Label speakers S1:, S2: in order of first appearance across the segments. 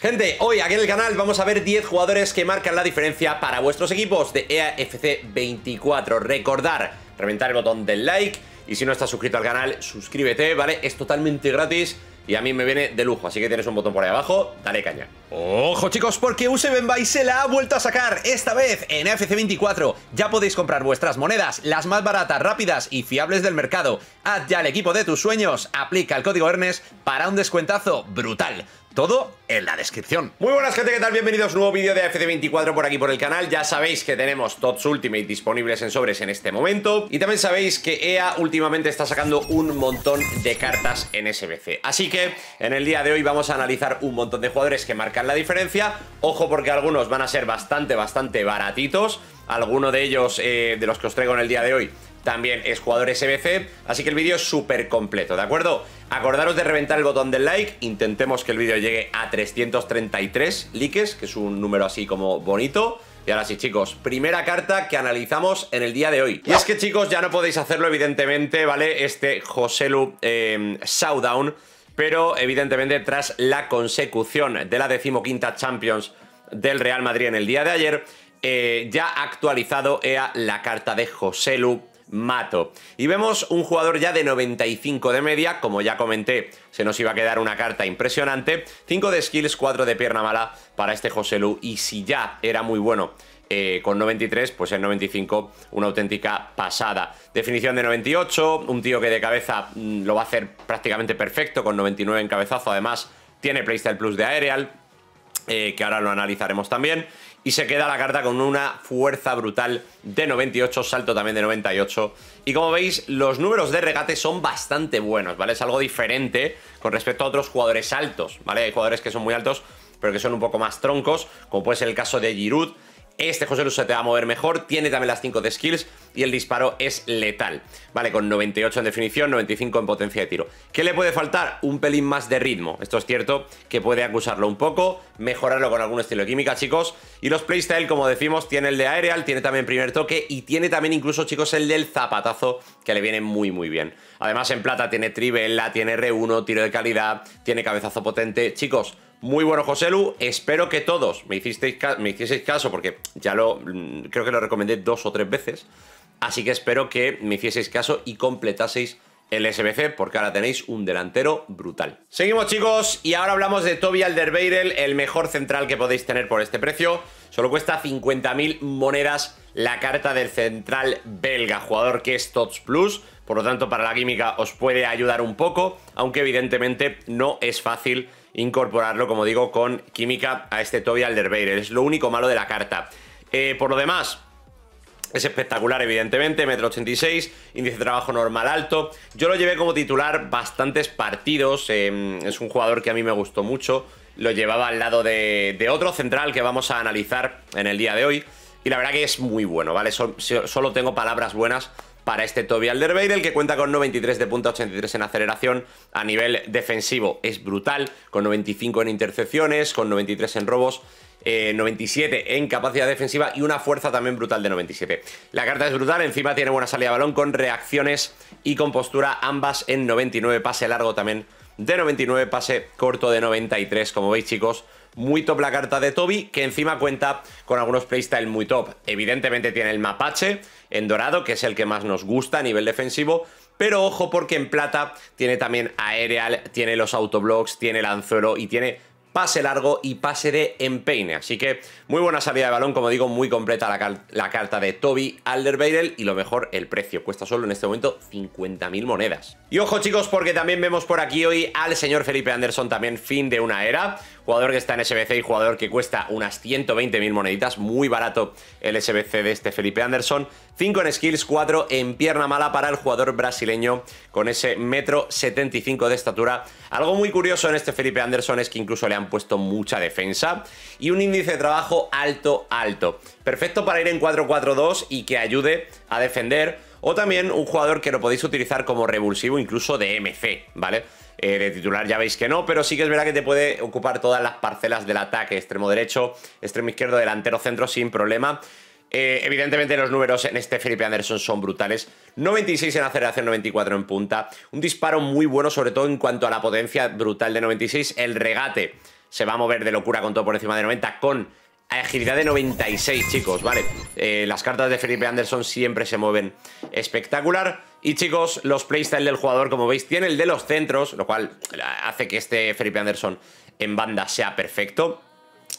S1: Gente, hoy aquí en el canal vamos a ver 10 jugadores que marcan la diferencia para vuestros equipos de EAFC 24. Recordar, reventar el botón del like y si no estás suscrito al canal, suscríbete, ¿vale? Es totalmente gratis y a mí me viene de lujo, así que tienes un botón por ahí abajo, dale caña. Ojo chicos, porque Useben se la ha vuelto a sacar, esta vez en e FC24. Ya podéis comprar vuestras monedas, las más baratas, rápidas y fiables del mercado. Haz ya el equipo de tus sueños, aplica el código ERNES para un descuentazo brutal. Todo en la descripción. Muy buenas gente, ¿qué tal? Bienvenidos a un nuevo vídeo de FC24 por aquí por el canal. Ya sabéis que tenemos TOTS Ultimate disponibles en sobres en este momento. Y también sabéis que EA últimamente está sacando un montón de cartas en SBC. Así que en el día de hoy vamos a analizar un montón de jugadores que marcan la diferencia. Ojo porque algunos van a ser bastante, bastante baratitos. Alguno de ellos, eh, de los que os traigo en el día de hoy, también es jugador SBC, así que el vídeo es súper completo, ¿de acuerdo? Acordaros de reventar el botón del like, intentemos que el vídeo llegue a 333 likes, que es un número así como bonito. Y ahora sí, chicos, primera carta que analizamos en el día de hoy. Y es que, chicos, ya no podéis hacerlo, evidentemente, ¿vale? Este Joselu eh, em, Showdown, pero evidentemente tras la consecución de la decimoquinta Champions del Real Madrid en el día de ayer, eh, ya actualizado EA la carta de Joselu Mato. Y vemos un jugador ya de 95 de media, como ya comenté, se nos iba a quedar una carta impresionante. 5 de skills, 4 de pierna mala para este José Lu. Y si ya era muy bueno eh, con 93, pues el 95 una auténtica pasada. Definición de 98, un tío que de cabeza mm, lo va a hacer prácticamente perfecto, con 99 en cabezazo además. Tiene Playstyle Plus de Aerial, eh, que ahora lo analizaremos también y se queda la carta con una fuerza brutal de 98, salto también de 98. Y como veis, los números de regate son bastante buenos, ¿vale? Es algo diferente con respecto a otros jugadores altos, ¿vale? Hay jugadores que son muy altos, pero que son un poco más troncos, como puede ser el caso de Giroud, este José Luis se te va a mover mejor, tiene también las 5 de skills y el disparo es letal. Vale, con 98 en definición, 95 en potencia de tiro. ¿Qué le puede faltar? Un pelín más de ritmo. Esto es cierto que puede acusarlo un poco, mejorarlo con algún estilo química, chicos. Y los playstyle, como decimos, tiene el de aerial, tiene también primer toque y tiene también incluso, chicos, el del zapatazo, que le viene muy, muy bien. Además, en plata tiene la tiene R1, tiro de calidad, tiene cabezazo potente. Chicos, muy bueno, Joselu. Espero que todos me, hicisteis me hicieseis caso, porque ya lo mm, creo que lo recomendé dos o tres veces. Así que espero que me hicieseis caso y completaseis el SBC, porque ahora tenéis un delantero brutal. Seguimos, chicos, y ahora hablamos de Toby Alderweireld, el mejor central que podéis tener por este precio. Solo cuesta 50.000 monedas la carta del central belga, jugador que es TOTS Plus. Por lo tanto, para la química os puede ayudar un poco, aunque evidentemente no es fácil incorporarlo, como digo, con química a este Toby Alderweireld. Es lo único malo de la carta. Eh, por lo demás, es espectacular, evidentemente, metro 86, índice de trabajo normal alto. Yo lo llevé como titular bastantes partidos, em, es un jugador que a mí me gustó mucho. Lo llevaba al lado de, otro central que vamos a analizar en el día de hoy. Y la verdad que es muy bueno, ¿vale? solo tengo palabras buenas para este Toby Alderweireld, que cuenta con 93 de punta 83 en aceleración a nivel defensivo. Es brutal, con 95 en intercepciones, con 93 en robos. 97 eh, en capacidad defensiva y una fuerza también brutal de 97. La carta es brutal, encima tiene buena salida de balón con reacciones y con postura ambas en 99, pase largo también de 99, pase corto de 93, como veis chicos, muy top la carta de Toby, que encima cuenta con algunos playstyle muy top. Evidentemente tiene el mapache en dorado, que es el que más nos gusta a nivel defensivo, pero ojo porque en plata tiene también aerial, tiene los autoblocks, tiene el anzuelo y tiene pase largo y pase de empeine. Así que muy buena salida de balón, como digo, muy completa la, carta de Toby Alderweireld y lo mejor, el precio. Cuesta solo en este momento 50.000 monedas. Y ojo chicos, porque también vemos por aquí hoy al señor Felipe Anderson, también fin de una era. Jugador que está en SBC y jugador que cuesta unas 120.000 moneditas. Muy barato el SBC de este Felipe Anderson. 5 en skills, 4 en pierna mala para el jugador brasileño con ese metro 75 de estatura. Algo muy curioso en este Felipe Anderson es que incluso le han puesto mucha defensa y un índice de trabajo alto, alto. Perfecto para ir en 4-4-2 y que ayude a defender. O también un jugador que lo podéis utilizar como revulsivo incluso de MC, ¿vale? Eh, de titular ya veis que no, pero sí que es verdad que te puede ocupar todas las parcelas del ataque, extremo derecho, extremo izquierdo, delantero centro sin problema. Eh, evidentemente los números en este Felipe Anderson son brutales. 96 en aceleración, 94 en punta. Un disparo muy bueno, sobre todo en cuanto a la potencia brutal de 96. El regate se va a mover de locura con todo por encima de 90 con Agilidad de 96, chicos, vale. Eh, las cartas de Felipe Anderson siempre se mueven espectacular. Y chicos, los playstyle del jugador, como veis, tiene el de los centros, lo cual hace que este Felipe Anderson en banda sea perfecto.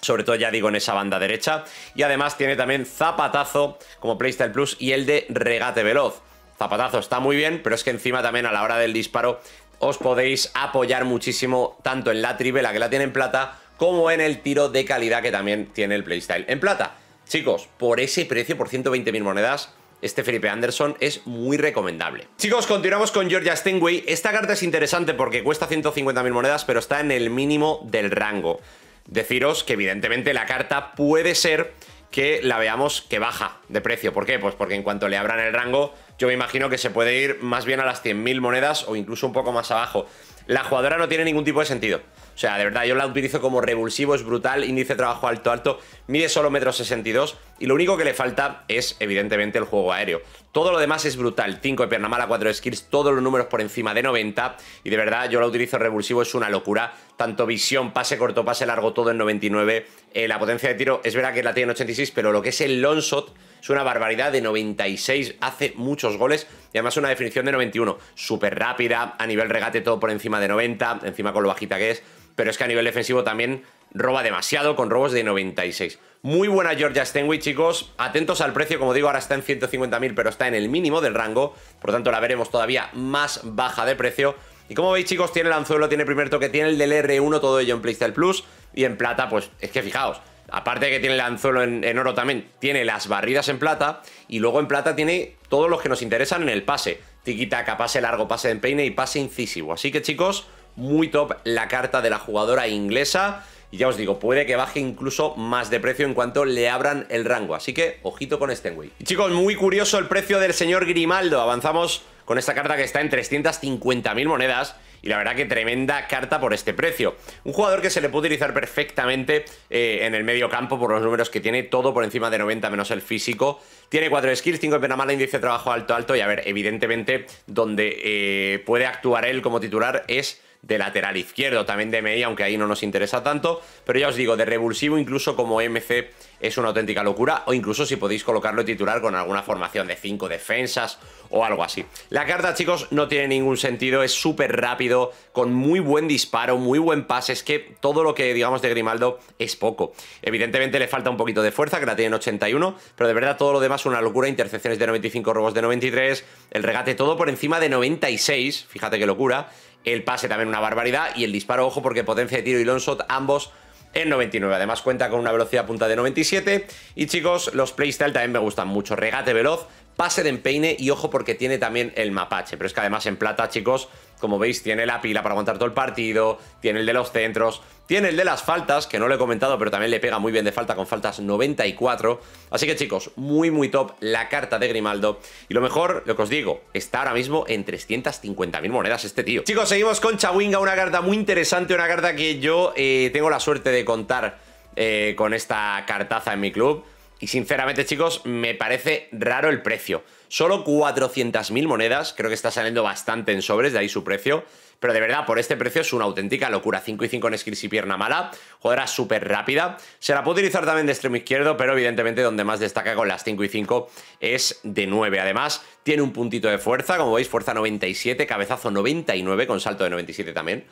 S1: Sobre todo, ya digo, en esa banda derecha. Y además tiene también zapatazo como playstyle plus y el de regate veloz. Zapatazo está muy bien, pero es que encima también a la hora del disparo os podéis apoyar muchísimo tanto en la trivela que la tiene en plata como en el tiro de calidad que también tiene el playstyle en plata. Chicos, por ese precio, por 120.000 monedas, este Felipe Anderson es muy recomendable. Chicos, continuamos con Georgia Stingway. Esta carta es interesante porque cuesta 150.000 monedas, pero está en el mínimo del rango. Deciros que evidentemente la carta puede ser que la veamos que baja de precio. ¿Por qué? Pues porque en cuanto le abran el rango, yo me imagino que se puede ir más bien a las 100.000 monedas o incluso un poco más abajo. La jugadora no tiene ningún tipo de sentido. O sea, de verdad, yo la utilizo como revulsivo, es brutal, índice de trabajo alto, alto mide solo 162 62 y lo único que le falta es evidentemente el juego aéreo. Todo lo demás es brutal, 5 de pierna mala, 4 de skills, todos los números por encima de 90 y de verdad yo la utilizo revulsivo, es una locura, tanto visión, pase corto, pase largo, todo en 99, eh, la potencia de tiro es verdad que la tiene en 86, pero lo que es el long shot es una barbaridad de 96, hace muchos goles y además una definición de 91, súper rápida, a nivel regate todo por encima de 90, encima con lo bajita que es, pero es que a nivel defensivo también roba demasiado con robos de 96. Muy buena Georgia Stenway, chicos. Atentos al precio, como digo, ahora está en 150.000, pero está en el mínimo del rango. Por lo tanto, la veremos todavía más baja de precio. Y como veis, chicos, tiene el anzuelo, tiene primer toque, tiene el del R1, todo ello en Playstyle Plus. Y en plata, pues es que fijaos, aparte que tiene el anzuelo en, oro también, tiene las barridas en plata. Y luego en plata tiene todos los que nos interesan en el pase. Tiquitaca, pase largo, pase de peine y pase incisivo. Así que, chicos, muy top la carta de la jugadora inglesa. Y ya os digo, puede que baje incluso más de precio en cuanto le abran el rango. Así que, ojito con Stenway. Y chicos, muy curioso el precio del señor Grimaldo. Avanzamos con esta carta que está en 350.000 monedas. Y la verdad que tremenda carta por este precio. Un jugador que se le puede utilizar perfectamente eh, en el medio campo por los números que tiene, todo por encima de 90 menos el físico. Tiene 4 skills, 5 de pena mala, índice de trabajo alto, alto. Y a ver, evidentemente, donde eh, puede actuar él como titular es de lateral izquierdo, también de media, aunque ahí no nos interesa tanto. Pero ya os digo, de revulsivo incluso como MC es una auténtica locura, o incluso si podéis colocarlo titular con alguna formación de 5 defensas o algo así. La carta, chicos, no tiene ningún sentido, es súper rápido, con muy buen disparo, muy buen pase, es que todo lo que digamos de Grimaldo es poco. Evidentemente le falta un poquito de fuerza, que la tiene en 81, pero de verdad todo lo demás una locura, intercepciones de 95, robos de 93, el regate todo por encima de 96, fíjate qué locura, el pase también una barbaridad y el disparo, ojo, porque potencia de tiro y long ambos en 99. Además cuenta con una velocidad punta de 97 y chicos, los playstyle también me gustan mucho. Regate veloz, pase de empeine y ojo porque tiene también el mapache, pero es que además en plata, chicos, como veis, tiene la pila para aguantar todo el partido, tiene el de los centros, tiene el de las faltas, que no lo he comentado, pero también le pega muy bien de falta con faltas 94. Así que chicos, muy muy top la carta de Grimaldo. Y lo mejor, lo que os digo, está ahora mismo en 350.000 monedas este tío. Chicos, seguimos con Chawinga, una carta muy interesante, una carta que yo eh, tengo la suerte de contar eh, con esta cartaza en mi club. Y sinceramente, chicos, me parece raro el precio. Solo 400.000 monedas, creo que está saliendo bastante en sobres, de ahí su precio. Pero de verdad, por este precio es una auténtica locura. 5 y 5 en skills y pierna mala. Jugadora súper rápida. Se la puede utilizar también de extremo izquierdo, pero evidentemente donde más destaca con las 5 y 5 es de 9. Además, tiene un puntito de fuerza, como veis, fuerza 97, cabezazo 99, con salto de 97 también.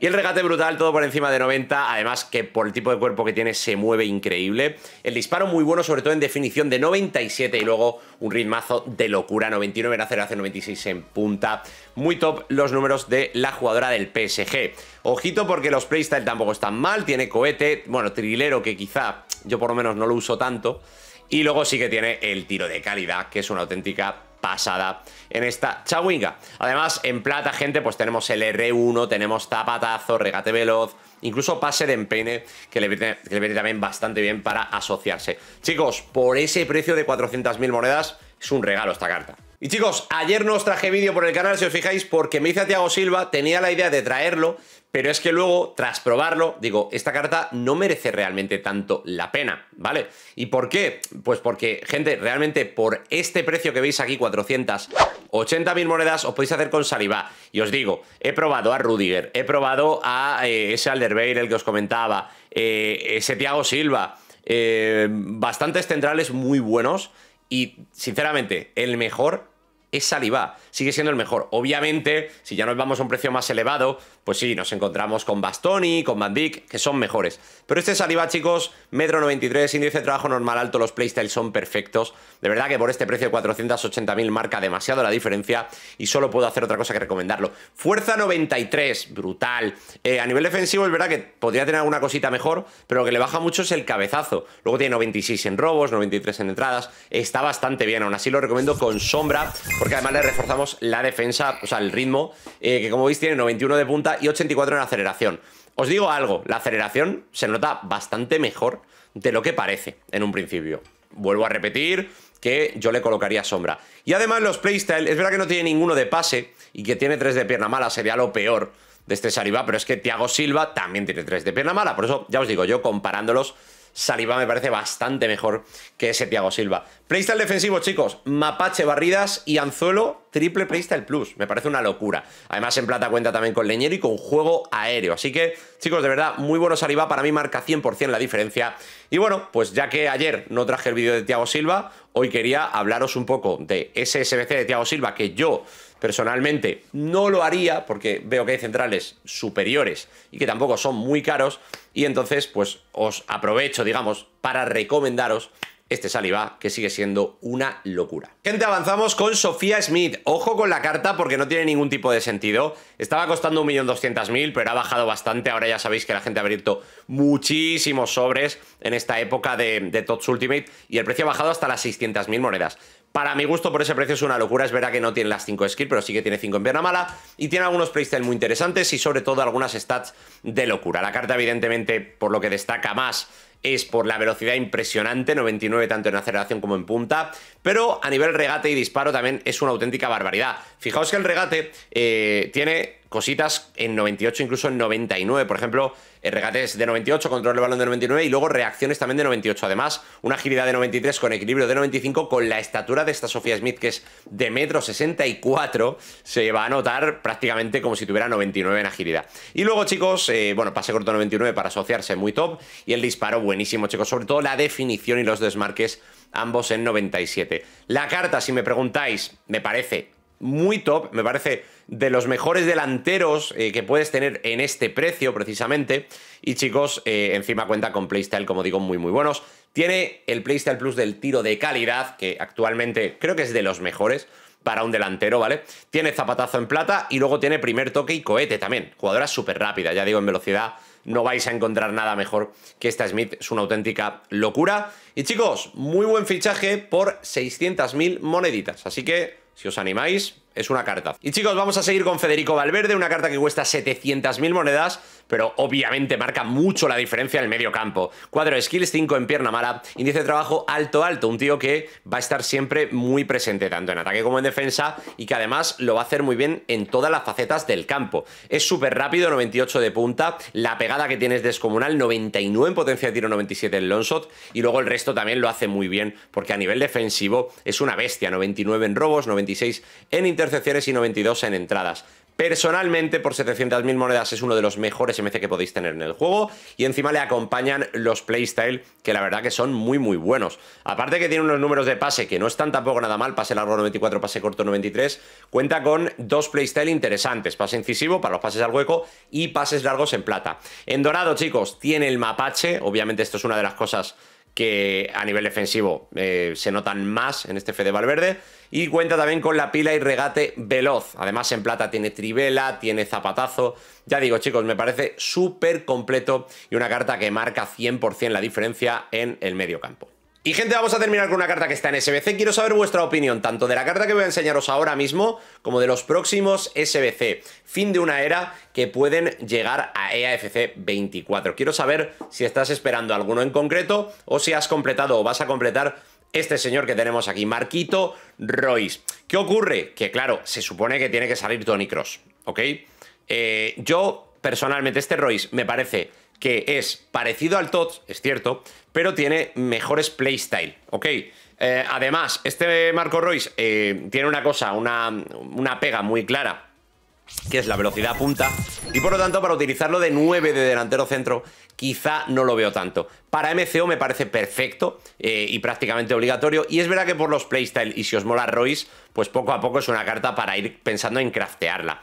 S1: Y el regate brutal, todo por encima de 90, además que por el tipo de cuerpo que tiene se mueve increíble. El disparo muy bueno, sobre todo en definición de 97 y luego un ritmazo de locura, 99 en hace 96 en punta. Muy top los números de la jugadora del PSG. Ojito porque los playstyle tampoco están mal, tiene cohete, bueno, trilero que quizá yo por lo menos no lo uso tanto. Y luego sí que tiene el tiro de calidad, que es una auténtica pasada en esta Chawinga. Además, en plata, gente, pues tenemos el R1, tenemos tapatazo, regate veloz, incluso pase de empeine, que le, que le viene también bastante bien para asociarse. Chicos, por ese precio de 400.000 monedas, es un regalo esta carta. Y chicos, ayer no os traje vídeo por el canal, si os fijáis, porque me hice a Silva, tenía la idea de traerlo, pero es que luego, tras probarlo, digo, esta carta no merece realmente tanto la pena, ¿vale? ¿Y por qué? Pues porque, gente, realmente por este precio que veis aquí, 480.000 monedas, os podéis hacer con saliva. Y os digo, he probado a Rudiger, he probado a eh, ese Alderweireld el que os comentaba, eh, ese Thiago Silva, eh, bastantes centrales muy buenos, y sinceramente, el mejor es Saliba Sigue siendo el mejor. Obviamente, si ya nos vamos a un precio más elevado, pues sí, nos encontramos con Bastoni, con Van que son mejores. Pero este saliva chicos, metro 93, índice de trabajo normal alto, los playstyles son perfectos. De verdad que por este precio de 480.000 marca demasiado la diferencia y solo puedo hacer otra cosa que recomendarlo. Fuerza 93, brutal. Eh, a nivel defensivo es verdad que podría tener alguna cosita mejor, pero lo que le baja mucho es el cabezazo. Luego tiene 96 en robos, 93 en entradas. Está bastante bien, aún así lo recomiendo con sombra porque además le reforzamos la defensa, o sea, el ritmo, eh, que como veis tiene 91 de punta y 84 en aceleración. Os digo algo, la aceleración se nota bastante mejor de lo que parece en un principio. Vuelvo a repetir que yo le colocaría sombra. Y además los playstyle, es verdad que no tiene ninguno de pase y que tiene 3 de pierna mala, sería lo peor de este Sariba, pero es que Thiago Silva también tiene 3 de pierna mala, por eso ya os digo, yo comparándolos Saliba me parece bastante mejor que ese Thiago Silva. Playstyle defensivo, chicos. Mapache barridas y anzuelo triple el Plus. Me parece una locura. Además, en plata cuenta también con leñero y con juego aéreo. Así que, chicos, de verdad, muy buenos Arriba Para mí marca 100% la diferencia. Y bueno, pues ya que ayer no traje el vídeo de Tiago Silva, hoy quería hablaros un poco de ese SBC de Tiago Silva que yo personalmente no lo haría porque veo que hay centrales superiores y que tampoco son muy caros y entonces pues os aprovecho digamos para recomendaros este saliva que sigue siendo una locura. Gente, avanzamos con Sofía Smith. Ojo con la carta porque no tiene ningún tipo de sentido. Estaba costando 1.200.000, pero ha bajado bastante. Ahora ya sabéis que la gente ha abierto muchísimos sobres en esta época de, de Ultimate y el precio ha bajado hasta las 600.000 monedas. Para mi gusto, por ese precio es una locura. Es verdad que no tiene las 5 skills, pero sí que tiene 5 en pierna mala. Y tiene algunos playstyle muy interesantes y sobre todo algunas stats de locura. La carta, evidentemente, por lo que destaca más es por la velocidad impresionante, 99 tanto en aceleración como en punta, pero a nivel regate y disparo también es una auténtica barbaridad. Fijaos que el regate eh, tiene cositas en 98, incluso en 99. Por ejemplo, regates de 98, control de balón de 99 y luego reacciones también de 98. Además, una agilidad de 93 con equilibrio de 95, con la estatura de esta Sofía Smith, que es de metro 64, se va a notar prácticamente como si tuviera 99 en agilidad. Y luego, chicos, bueno, pase corto 99 para asociarse muy top y el disparo buenísimo, chicos. Sobre todo la definición y los desmarques, ambos en 97. La carta, si me preguntáis, me parece muy top, me parece de los mejores delanteros eh, que puedes tener en este precio precisamente. Y chicos, eh, encima cuenta con playstyle, como digo, muy muy buenos. Tiene el playstyle plus del tiro de calidad, que actualmente creo que es de los mejores para un delantero, ¿vale? Tiene zapatazo en plata y luego tiene primer toque y cohete también. Jugadora súper rápida, ya digo, en velocidad no vais a encontrar nada mejor que esta Smith. Es una auténtica locura. Y chicos, muy buen fichaje por 600.000 moneditas. Así que si os animáis, es una carta. Y chicos, vamos a seguir con Federico Valverde, una carta que cuesta 700.000 monedas, pero obviamente marca mucho la diferencia en el medio campo. 4 skills, 5 en pierna mala, índice de trabajo alto-alto, un tío que va a estar siempre muy presente, tanto en ataque como en defensa, y que además lo va a hacer muy bien en todas las facetas del campo. Es súper rápido, 98 de punta, la pegada que tiene es descomunal, 99 en potencia de tiro, 97 en long shot, y luego el resto también lo hace muy bien, porque a nivel defensivo es una bestia, 99 en robos, 96 en interrupciones excepciones y 92 en entradas. Personalmente, por 700.000 monedas es uno de los mejores MC que podéis tener en el juego. Y encima le acompañan los playstyle, que la verdad que son muy, muy buenos. Aparte que tiene unos números de pase que no están tampoco nada mal, pase largo 94, pase corto 93. Cuenta con dos playstyle interesantes, pase incisivo para los pases al hueco y pases largos en plata. En dorado, chicos, tiene el mapache. Obviamente esto es una de las cosas que a nivel defensivo eh, se notan más en este Fede Valverde. Y cuenta también con la pila y regate veloz. Además, en plata tiene trivela, tiene zapatazo. Ya digo, chicos, me parece súper completo y una carta que marca 100% la diferencia en el medio campo. Y gente, vamos a terminar con una carta que está en SBC. Quiero saber vuestra opinión, tanto de la carta que voy a enseñaros ahora mismo, como de los próximos SBC. Fin de una era que pueden llegar a EAFC 24. Quiero saber si estás esperando alguno en concreto, o si has completado o vas a completar este señor que tenemos aquí, Marquito Royce. ¿Qué ocurre? Que claro, se supone que tiene que salir Tony Cross, ¿ok? Eh, yo, personalmente, este Royce me parece que es parecido al tot es cierto, pero tiene mejores playstyle, ¿ok? Eh, además, este Marco Royce eh, tiene una cosa, una, pega muy clara, que es la velocidad punta, y por lo tanto para utilizarlo de 9 de delantero centro quizá no lo veo tanto. Para MCO me parece perfecto eh, y prácticamente obligatorio, y es verdad que por los playstyle y si os mola Royce, pues poco a poco es una carta para ir pensando en craftearla.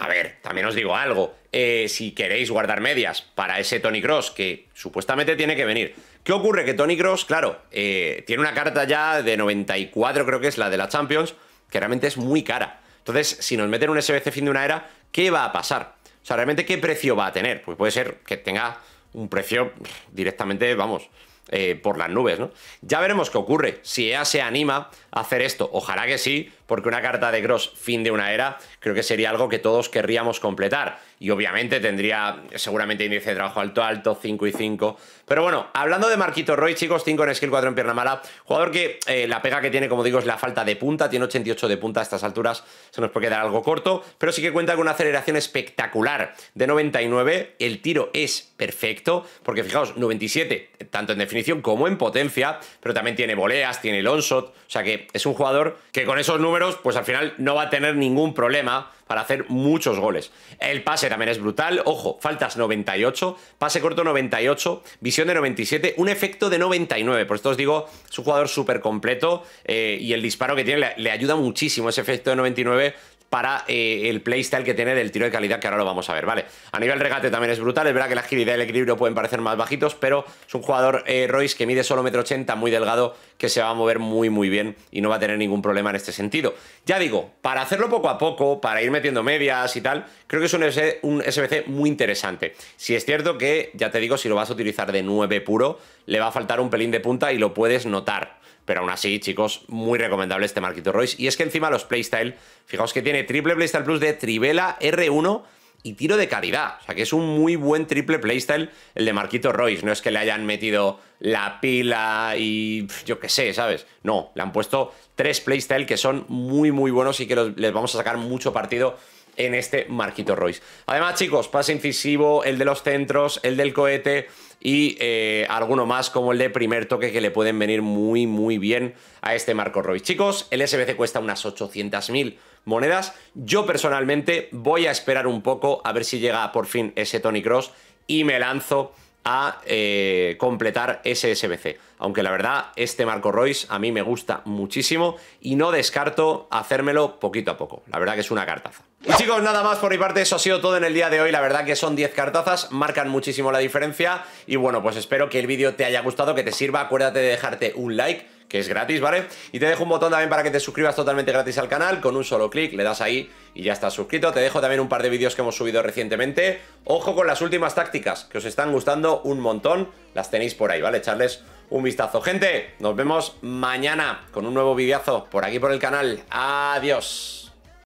S1: A ver, también os digo algo, eh, si queréis guardar medias para ese Tony Cross que supuestamente tiene que venir. ¿Qué ocurre? Que Tony Cross, claro, eh, tiene una carta ya de 94, creo que es la de la Champions, que realmente es muy cara. Entonces, si nos meten un SBC fin de una era, ¿qué va a pasar? O sea, ¿realmente qué precio va a tener? Pues puede ser que tenga un precio directamente, vamos, eh, por las nubes, ¿no? Ya veremos qué ocurre. Si EA se anima a hacer esto, ojalá que sí, porque una carta de Gross fin de una era creo que sería algo que todos querríamos completar. Y obviamente tendría seguramente índice de trabajo alto, alto, 5 y 5. Pero bueno, hablando de Marquito Roy, chicos, 5 en skill, 4 en pierna mala. Jugador que eh, la pega que tiene, como digo, es la falta de punta. Tiene 88 de punta a estas alturas, se nos puede quedar algo corto. Pero sí que cuenta con una aceleración espectacular de 99. El tiro es perfecto, porque fijaos, 97, tanto en definición como en potencia. Pero también tiene voleas, tiene el onshot. O sea que es un jugador que con esos números pues al final no va a tener ningún problema para hacer muchos goles. El pase también es brutal. Ojo, faltas 98, pase corto 98, visión de 97, un efecto de 99. Por esto os digo, es un jugador súper completo eh, y el disparo que tiene le, ayuda muchísimo ese efecto de 99 para eh, el playstyle que tiene del tiro de calidad que ahora lo vamos a ver, ¿vale? A nivel regate también es brutal, es verdad que la agilidad y el equilibrio pueden parecer más bajitos, pero es un jugador eh, Royce que mide solo 1,80 m, muy delgado que se va a mover muy muy bien y no va a tener ningún problema en este sentido. Ya digo, para hacerlo poco a poco, para ir metiendo medias y tal, creo que es un, SBC muy interesante. Si es cierto que, ya te digo, si lo vas a utilizar de 9 puro, le va a faltar un pelín de punta y lo puedes notar. Pero aún así, chicos, muy recomendable este Marquito Royce. Y es que encima los playstyle, fijaos que tiene triple playstyle plus de Tribela R1 y tiro de caridad, O sea, que es un muy buen triple playstyle el de Marquito Royce. No es que le hayan metido la pila y yo qué sé, ¿sabes? No, le han puesto tres playstyle que son muy, muy buenos y que les vamos a sacar mucho partido en este Marquito Royce. Además, chicos, pase incisivo, el de los centros, el del cohete y eh, alguno más como el de primer toque que le pueden venir muy, muy bien a este Marco Royce. Chicos, el SBC cuesta unas 800.000 monedas. Yo personalmente voy a esperar un poco a ver si llega por fin ese Tony Cross y me lanzo a eh, completar ese SBC. Aunque la verdad, este Marco Royce a mí me gusta muchísimo y no descarto hacérmelo poquito a poco. La verdad que es una cartaza. Y chicos, nada más por mi parte, eso ha sido todo en el día de hoy. La verdad que son 10 cartazas, marcan muchísimo la diferencia. Y bueno, pues espero que el vídeo te haya gustado, que te sirva. Acuérdate de dejarte un like que es gratis, ¿vale? Y te dejo un botón también para que te suscribas totalmente gratis al canal, con un solo clic, le das ahí y ya estás suscrito. Te dejo también un par de vídeos que hemos subido recientemente. Ojo con las últimas tácticas, que os están gustando un montón, las tenéis por ahí, ¿vale? Echarles un vistazo. Gente, nos vemos mañana con un nuevo videazo por aquí por el canal. Adiós.